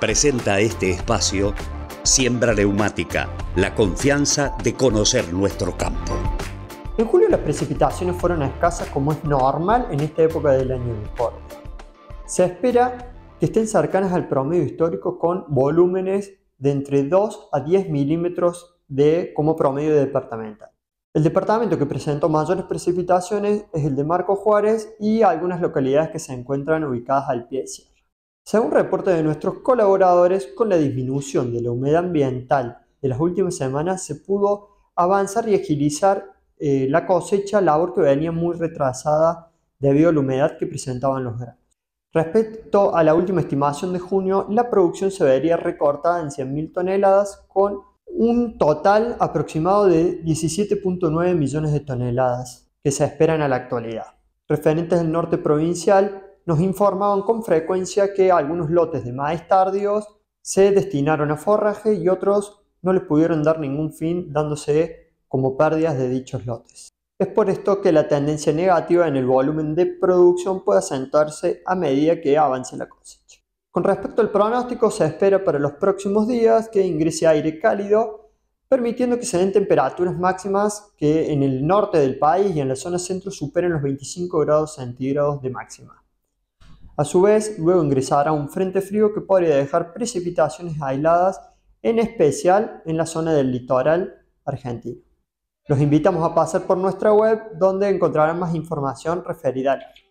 presenta este espacio Siembra Neumática, la confianza de conocer nuestro campo. En julio las precipitaciones fueron escasas como es normal en esta época del año de Se espera que estén cercanas al promedio histórico con volúmenes de entre 2 a 10 milímetros de, como promedio departamental. El departamento que presentó mayores precipitaciones es el de Marco Juárez y algunas localidades que se encuentran ubicadas al pie. Según reporte de nuestros colaboradores, con la disminución de la humedad ambiental de las últimas semanas se pudo avanzar y agilizar eh, la cosecha, labor que venía muy retrasada debido a la humedad que presentaban los granos. Respecto a la última estimación de junio, la producción se vería recortada en 100.000 toneladas con un total aproximado de 17.9 millones de toneladas que se esperan a la actualidad. Referentes del norte provincial, nos informaban con frecuencia que algunos lotes de maíz tardíos se destinaron a forraje y otros no les pudieron dar ningún fin dándose como pérdidas de dichos lotes. Es por esto que la tendencia negativa en el volumen de producción puede asentarse a medida que avance la cosecha. Con respecto al pronóstico, se espera para los próximos días que ingrese aire cálido, permitiendo que se den temperaturas máximas que en el norte del país y en la zona centro superen los 25 grados centígrados de máxima. A su vez, luego ingresará un frente frío que podría dejar precipitaciones aisladas, en especial en la zona del litoral argentino. Los invitamos a pasar por nuestra web donde encontrarán más información referida al